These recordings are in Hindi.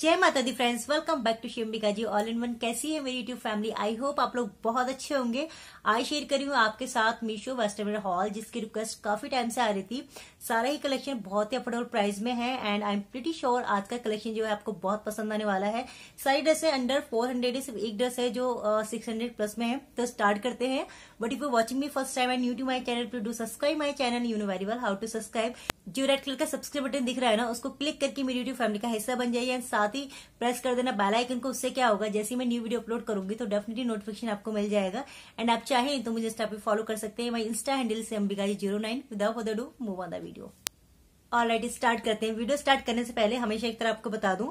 जय माता दी फ्रेंड्स वेलकम बैक टू शिवबिका जी ऑल इन वन कैसी है मेरी यूट्यूब फैमिली आई होप आप लोग बहुत अच्छे होंगे आई शेयर करी हूँ आपके साथ मीशो वेस्टर्न हॉल जिसकी रिक्वेस्ट काफी टाइम से आ रही थी सारा ही कलेक्शन बहुत ही अफोर्डेबल प्राइस में है and I am pretty sure आज का कलेक्शन जो है आपको बहुत पसंद आने वाला है सारी ड्रेसें अंडर फोर हंड्रेड सिर्फ एक ड्रेस है जो सिक्स हंड्रेड प्लस में है तो स्टार्ट करते हैं but if you watching me first time and you to my channel to do subscribe my channel you know very well how to subscribe जो रेड कलर का सब्सक्राइब बटन दिख रहा है ना उसको क्लिक करके मेरी यूट्यूब फैमिली का हिस्सा बन जाइए एंड साथ साथ ही प्रेस कर देना बेल आइकन को उससे क्या होगा जैसे मैं न्यू वीडियो अपलोड करूंगी तो डेफिनेटली नोटिफिकेशन आपको मिल जाएगा एंड आप चाहें तो मुझे इंस्टा पे फॉलो कर सकते हैं माई इंस्टा हैंडल से Ambika G zero nine without do move on the video all start करते हैं वीडियो स्टार्ट करने से पहले हमेशा एक तरह आपको बता दूं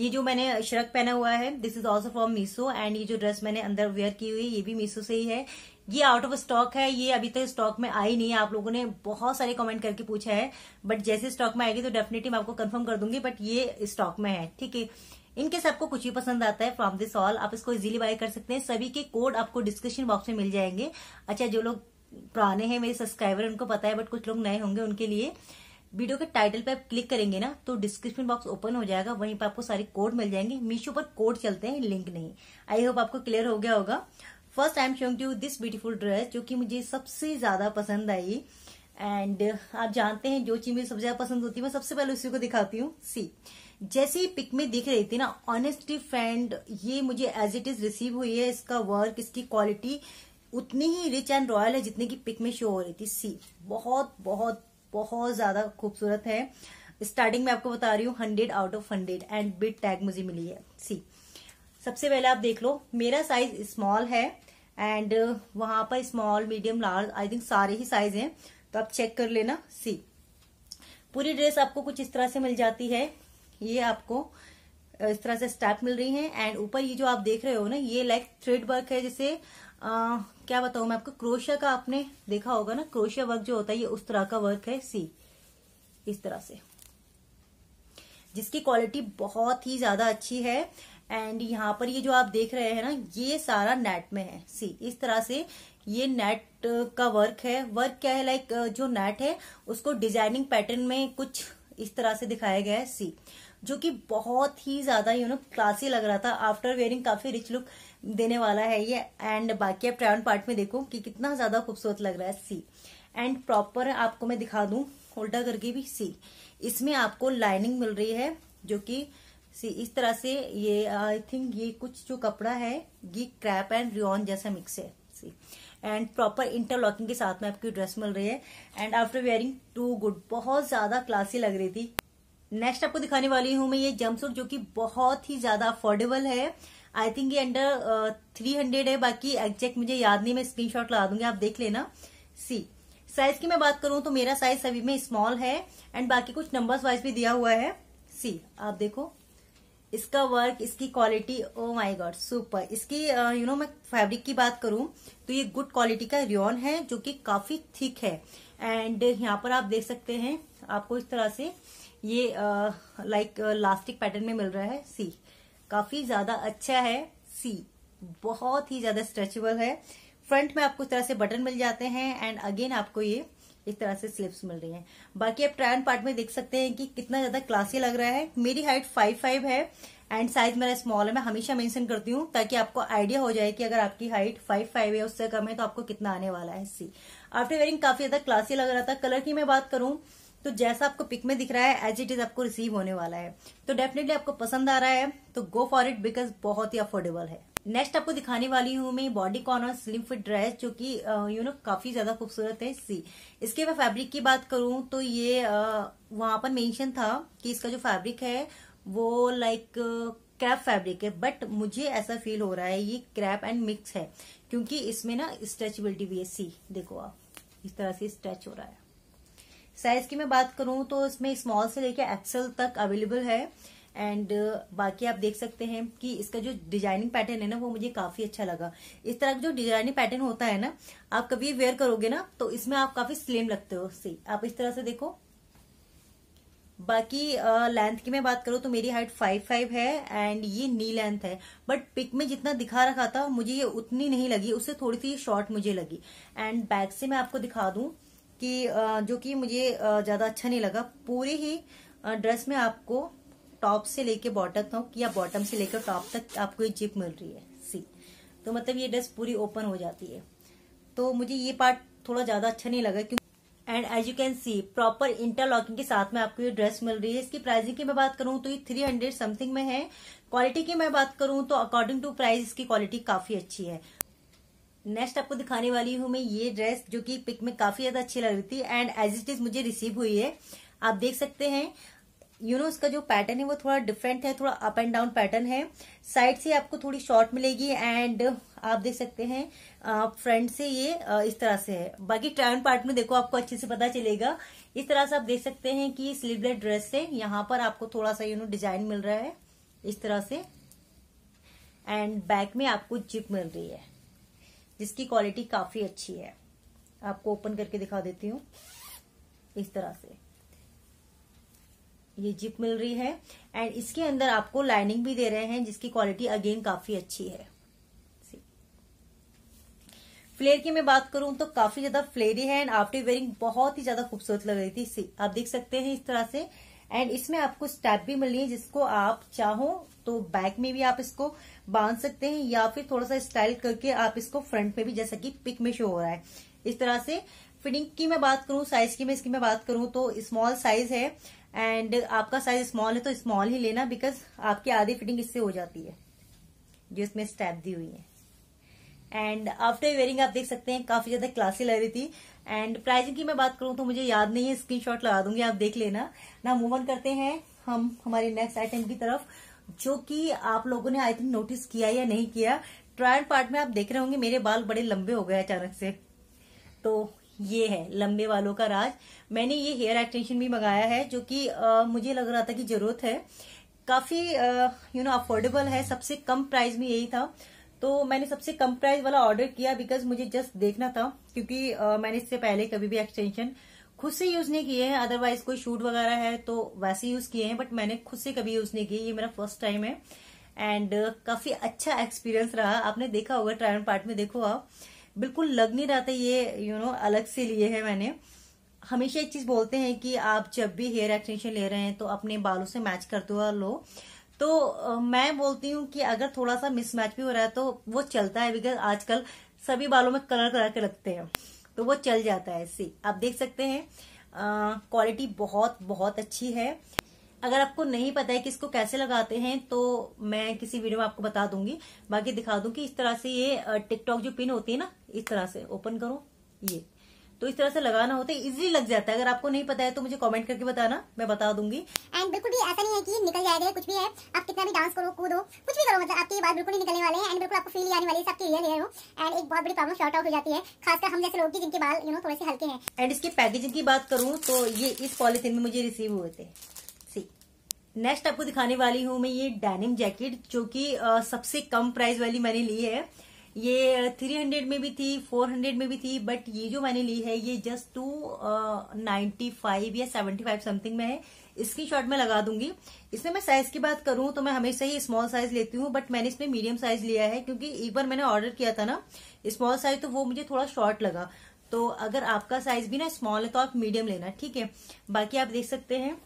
ये जो मैंने शर्क पहना हुआ है this is also from Meesho and ये जो ड्रेस मैंने अंदर वेयर की हुई है ये भी मीसो से ही है ये आउट ऑफ स्टॉक है ये अभी तक स्टॉक में आई नहीं है आप लोगों ने बहुत सारे कमेंट करके पूछा है बट जैसे स्टॉक में आएगी तो डेफिनेटली मैं आपको कंफर्म कर दूंगी बट ये स्टॉक में है ठीक है इनके सबको कुछ भी पसंद आता है फ्रॉम दिस ऑल आप इसको इजीली बाय कर सकते हैं सभी के कोड आपको डिस्क्रिप्शन बॉक्स में मिल जाएंगे अच्छा जो लोग पुराने हैं मेरे सब्सक्राइबर उनको पता है बट कुछ लोग नए होंगे उनके लिए वीडियो के टाइटल पर क्लिक करेंगे ना तो डिस्क्रिप्शन बॉक्स ओपन हो जाएगा वहीं पर आपको सारे कोड मिल जाएंगे मीशो पर कोड चलते हैं लिंक नहीं आई होप आपको क्लियर हो गया होगा first I am showing to this beautiful dress जो कि मुझे सबसे ज्यादा पसंद आई एंड आप जानते हैं जो चीज मुझे सबसे ज्यादा पसंद होती है मैं सबसे पहले उसी को दिखाती हूँ सी जैसे ही पिक में दिख रही थी ना ऑनेस्टली फ्रेंड ये मुझे एज इट इज रिसीव हुई है इसका वर्क इसकी क्वालिटी उतनी ही रिच एंड रॉयल है जितने की पिक में शो हो रही थी सी बहुत बहुत बहुत ज्यादा खूबसूरत है स्टार्टिंग में आपको बता रही हूँ hundred out of hundred and bit tag मुझे मिली है सी सबसे पहले आप देख लो मेरा साइज स्मॉल है एंड uh, वहां पर small medium large I think सारे ही साइज हैं तो आप चेक कर लेना सी पूरी ड्रेस आपको कुछ इस तरह से मिल जाती है ये आपको uh, इस तरह से स्टेप मिल रही है एंड ऊपर ये जो आप देख रहे हो ना ये लाइक थ्रेड वर्क है जैसे आ, uh, क्या बताऊ मैं आपको क्रोशिया का आपने देखा होगा ना क्रोशिया वर्क जो होता है ये उस तरह का वर्क है सी इस तरह से जिसकी क्वालिटी बहुत ही ज्यादा अच्छी है एंड यहाँ पर ये जो आप देख रहे हैं ना ये सारा नेट में है सी इस तरह से ये नेट का वर्क है वर्क क्या है लाइक जो नेट है उसको डिजाइनिंग पैटर्न में कुछ इस तरह से दिखाया गया है सी जो कि बहुत ही ज्यादा यू नो क्लासी लग रहा था आफ्टर वेयरिंग काफी रिच लुक देने वाला है ये एंड बाकी आप ट्रेवन पार्ट में देखो कि कितना ज्यादा खूबसूरत लग रहा है सी एंड प्रॉपर आपको मैं दिखा दू उल्टा करके भी सी इसमें आपको लाइनिंग मिल रही है जो की सी इस तरह से ये आई थिंक ये कुछ जो कपड़ा है ये क्रैप एंड रियन जैसा मिक्स है सी एंड प्रॉपर इंटरलॉकिंग के साथ में आपकी ड्रेस मिल रही है and after wearing to good बहुत ज्यादा क्लासी लग रही थी नेक्स्ट आपको दिखाने वाली हूँ मैं ये जम्पसूट जो कि बहुत ही ज्यादा अफोर्डेबल है आई थिंक ये अंडर थ्री हंड्रेड है बाकी एग्जैक्ट मुझे याद नहीं मैं स्क्रीनशॉट लगा दूंगी आप देख लेना सी साइज की मैं बात करूं तो मेरा साइज सभी में स्मॉल है एंड बाकी कुछ नंबर्स वाइज भी दिया हुआ है सी आप देखो इसका वर्क इसकी quality oh my god super इसकी you uh, no you know, मैं फैब्रिक की बात करूं तो ये गुड क्वालिटी का रियोन है जो कि काफी थिक है एंड यहाँ पर आप देख सकते हैं आपको इस तरह से ये लाइक लास्टिक पैटर्न में मिल रहा है सी काफी ज्यादा अच्छा है सी बहुत ही ज्यादा स्ट्रेचेबल है फ्रंट में आपको इस तरह से बटन मिल जाते हैं एंड अगेन आपको ये इस तरह से स्लिप्स मिल रही हैं बाकी आप ट्रायन पार्ट में देख सकते हैं कि कितना ज्यादा क्लासी लग रहा है मेरी हाइट फाइव फाइव है एंड साइज मेरा स्मॉल है मैं हमेशा मेंशन करती हूँ ताकि आपको आइडिया हो जाए कि अगर आपकी हाइट फाइव फाइव है उससे कम है तो आपको कितना आने वाला है सी आफ्टर वेयरिंग काफी ज्यादा क्लासी लग रहा था कलर की मैं बात करूं तो जैसा आपको पिक में दिख रहा है एज इट इज आपको रिसीव होने वाला है तो डेफिनेटली आपको पसंद आ रहा है तो गो फॉर इट बिकॉज बहुत ही अफोर्डेबल है नेक्स्ट आपको दिखाने वाली हूँ मैं body corner slim fit dress जो कि यू नो काफी ज्यादा खूबसूरत है सी इसके मैं फैब्रिक की बात करूं तो ये वहां पर मेंशन था कि इसका जो फैब्रिक है वो लाइक क्रैप फैब्रिक है बट मुझे ऐसा फील हो रहा है ये क्रैप एंड मिक्स है क्योंकि इसमें ना स्ट्रेचबिलिटी भी है सी देखो आप इस तरह से स्ट्रेच हो रहा है साइज की मैं बात करूं तो इसमें स्मॉल से लेकर एक्सेल तक अवेलेबल है एंड uh, बाकी आप देख सकते हैं कि इसका जो डिजाइनिंग पैटर्न है ना वो मुझे काफी अच्छा लगा इस तरह का जो डिजाइनिंग पैटर्न होता है ना आप कभी वेयर करोगे ना तो इसमें आप काफी स्लिम लगते हो सी आप इस तरह से देखो बाकी लेंथ uh, की मैं बात करूँ तो मेरी हाइट फाइव फाइव है एंड ये नी लेंथ है बट पिक में जितना दिखा रखा था मुझे ये उतनी नहीं लगी उससे थोड़ी सी शॉर्ट मुझे लगी एंड बैक से मैं आपको दिखा दूं कि uh, जो कि मुझे uh, ज्यादा अच्छा नहीं लगा पूरी ही ड्रेस uh, में आपको टॉप से लेके बॉटम तक या बॉटम से लेकर टॉप तक आपको ये जिप मिल रही है सी तो मतलब ये ड्रेस पूरी ओपन हो जाती है तो मुझे ये पार्ट थोड़ा ज्यादा अच्छा नहीं लगा क्योंकि and as you can see proper interlocking के साथ में आपको ये ड्रेस मिल रही है इसकी प्राइसिंग की मैं बात करूं तो ये थ्री हंड्रेड समथिंग में है क्वालिटी की मैं बात करूं तो अकॉर्डिंग टू प्राइस इसकी क्वालिटी काफी अच्छी है नेक्स्ट आपको दिखाने वाली हूँ मैं ये ड्रेस जो कि पिक में काफी ज्यादा अच्छी लग रही थी एंड एज इट इज मुझे रिसीव हुई है आप देख सकते हैं यू नो इसका जो पैटर्न है वो थोड़ा डिफरेंट है थोड़ा अप एंड डाउन पैटर्न है साइड से आपको थोड़ी शॉर्ट मिलेगी एंड आप देख सकते हैं फ्रंट से ये इस तरह से है बाकी ट्रायन पार्ट में देखो आपको अच्छे से पता चलेगा इस तरह से आप देख सकते हैं कि स्लीवलेस ड्रेस से यहाँ पर आपको थोड़ा सा यू नो डिजाइन मिल रहा है इस तरह से एंड बैक में आपको जिप मिल रही है जिसकी क्वालिटी काफी अच्छी है आपको ओपन करके दिखा देती हूँ इस तरह से ये जिप मिल रही है एंड इसके अंदर आपको लाइनिंग भी दे रहे हैं जिसकी क्वालिटी अगेन काफी अच्छी है फ्लेयर की मैं बात करूं तो काफी ज्यादा फ्लेरी है एंड आफ्टर वेयरिंग बहुत ही ज्यादा खूबसूरत लग रही थी सी आप देख सकते हैं इस तरह से एंड इसमें आपको स्टेप भी मिल रही है जिसको आप चाहो तो बैक में भी आप इसको बांध सकते हैं या फिर थोड़ा सा स्टाइल करके आप इसको फ्रंट में भी जैसा कि पिक में शो हो रहा है इस तरह से फिटिंग की मैं बात करूं साइज की मैं इसकी मैं बात करूं तो स्मॉल साइज है एंड आपका साइज स्मॉल है तो स्मॉल ही लेना बिकॉज आपकी आधी फिटिंग इससे हो जाती है जो इसमें स्टैप दी हुई है एंड आफ्टर वेयरिंग आप देख सकते हैं काफी ज्यादा क्लासी लग रही थी एंड प्राइसिंग की मैं बात करूं तो मुझे याद नहीं है स्क्रीनशॉट लगा दूंगी आप देख लेना ना मूव ऑन करते हैं हम हमारे नेक्स्ट आइटम की तरफ जो कि आप लोगों ने आई थिंक नोटिस किया या नहीं किया ट्रायल पार्ट में आप देख रहे होंगे मेरे बाल बड़े लंबे हो गए अचानक से तो ये है लंबे वालों का राज मैंने ये हेयर एक्सटेंशन भी मंगाया है जो कि आ, मुझे लग रहा था कि जरूरत है काफी यू नो अफोर्डेबल है सबसे कम प्राइस में यही था तो मैंने सबसे कम प्राइस वाला ऑर्डर किया बिकॉज मुझे जस्ट देखना था क्योंकि आ, मैंने इससे पहले कभी भी एक्सटेंशन खुद से यूज नहीं किए हैं अदरवाइज कोई शूट वगैरह है तो वैसे यूज किए हैं बट मैंने खुद से कभी यूज नहीं किए ये मेरा फर्स्ट टाइम है एंड uh, काफी अच्छा एक्सपीरियंस रहा आपने देखा होगा ट्रायल पार्ट में देखो आप बिल्कुल लग नहीं रहा था ये यू you नो know, अलग से लिए है मैंने हमेशा एक चीज बोलते हैं कि आप जब भी हेयर एक्सटेंशन ले रहे हैं तो अपने बालों से मैच करते हुए लो तो मैं बोलती हूँ कि अगर थोड़ा सा मिसमैच भी हो रहा है तो वो चलता है बिकॉज आजकल सभी बालों में कलर कलर के लगते हैं तो वो चल जाता है ऐसे आप देख सकते हैं क्वालिटी बहुत बहुत अच्छी है अगर आपको नहीं पता है कि इसको कैसे लगाते हैं तो मैं किसी वीडियो में आपको बता दूंगी बाकी दिखा दूं कि इस तरह से ये टिकटॉक जो पिन होती है ना इस तरह से ओपन करो ये तो इस तरह से लगाना होता है इजिली लग जाता है अगर आपको नहीं पता है तो मुझे कमेंट करके बताना मैं बता दूंगी एंड बिल्कुल भी ऐसा नहीं है कि निकल जाएगा कुछ भी है आप कितना भी डांस करो कूदो कुछ भी करो मतलब आपकी बात बिल्कुल नहीं निकलने वाले हैं एंड बिल्कुल आपको फील आने वाली है हो एंड एक बहुत बड़ी प्रॉब्लम शॉर्ट आउट हो जाती है खासकर हम जैसे लोग जिनके बाल यू नो थोड़े से हल्के हैं एंड इसकी पैकेजिंग की बात करूँ तो ये इस पॉलिथिन में मुझे रिसीव हुए थे नेक्स्ट आपको दिखाने वाली हूँ मैं ये डेनिम जैकेट जो कि सबसे कम प्राइस वाली मैंने ली है ये थ्री हंड्रेड में भी थी फोर हंड्रेड में भी थी बट ये जो मैंने ली है ये जस्ट टू नाइन्टी फाइव या सेवेंटी फाइव समथिंग में है इसकी शॉर्ट में लगा दूंगी इसमें मैं साइज की बात करूं तो मैं हमेशा ही स्मॉल साइज लेती हूँ बट मैंने इसमें मीडियम साइज लिया है क्योंकि एक बार मैंने ऑर्डर किया था ना स्मॉल साइज तो वो मुझे थोड़ा शॉर्ट लगा तो अगर आपका साइज भी ना स्मॉल है तो आप मीडियम लेना ठीक है बाकी आप देख सकते हैं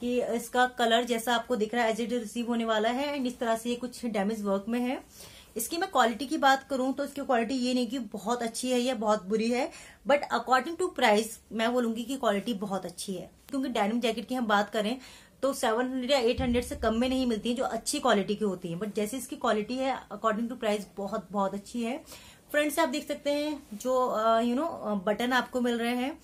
कि इसका कलर जैसा आपको दिख रहा है एज इट रिसीव होने वाला है एंड इस तरह से ये कुछ डैमेज वर्क में है इसकी मैं क्वालिटी की बात करूं तो इसकी क्वालिटी ये नहीं कि बहुत अच्छी है या बहुत बुरी है बट अकॉर्डिंग टू प्राइस मैं बोलूंगी कि क्वालिटी बहुत अच्छी है क्योंकि डेनिम जैकेट की हम बात करें तो 700 या 800 से कम में नहीं मिलती है जो अच्छी क्वालिटी की होती है बट जैसे इसकी क्वालिटी है अकॉर्डिंग टू प्राइस बहुत बहुत अच्छी है फ्रंट से आप देख सकते हैं जो यू नो बटन आपको मिल रहे हैं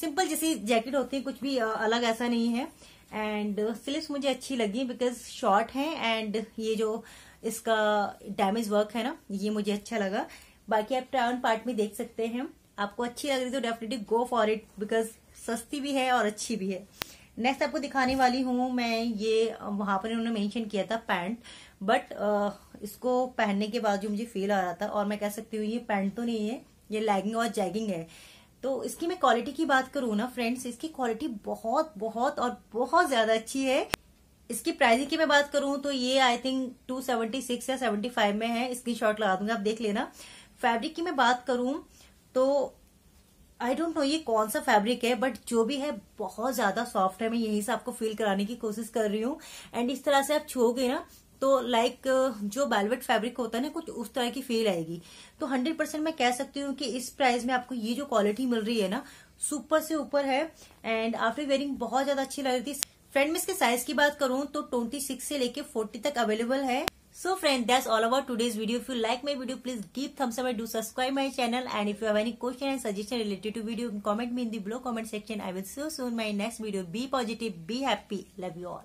सिंपल जैसी जैकेट होती है कुछ भी अलग ऐसा नहीं है एंड स्लिप्स मुझे अच्छी लगी बिकॉज शॉर्ट है एंड ये जो इसका डैमेज वर्क है ना ये मुझे अच्छा लगा बाकी आप ट्राउन पार्ट में देख सकते हैं आपको अच्छी लग रही तो definitely go for it because सस्ती भी है और अच्छी भी है नेक्स्ट आपको दिखाने वाली हूँ मैं ये वहां पर इन्होंने मेंशन किया था पैंट बट इसको पहनने के बाद जो मुझे फील आ रहा था और मैं कह सकती हूँ ये पैंट तो नहीं है ये लैगिंग और जैगिंग है तो इसकी मैं क्वालिटी की बात करूँ ना फ्रेंड्स इसकी क्वालिटी बहुत बहुत और बहुत ज्यादा अच्छी है इसकी प्राइसिंग की मैं बात करूं तो ये आई थिंक 276 या 75 में है शॉर्ट लगा दूंगा आप देख लेना फैब्रिक की मैं बात करूं तो आई डोंट नो ये कौन सा फैब्रिक है बट जो भी है बहुत ज्यादा सॉफ्ट है मैं यहीं से आपको फील कराने की कोशिश कर रही हूँ एंड इस तरह से आप छूओगे ना तो लाइक जो बेलवेट फैब्रिक होता है ना कुछ उस तरह की फील आएगी तो हंड्रेड परसेंट मैं कह सकती हूँ कि इस प्राइस में आपको ये जो क्वालिटी मिल रही है ना सुपर से ऊपर है एंड आफ्टर वेयरिंग बहुत ज्यादा अच्छी लग रही थी फ्रेंड में इसके साइज की बात करूं तो ट्वेंटी सिक्स से लेके फोर्टी तक अवेलेबल है so friend that all our today's video if you like my video please give thumbs up and do subscribe my channel and if you have any question and suggestion related to video comment mean the below comment section I will so soon my next video be positive be happy love you all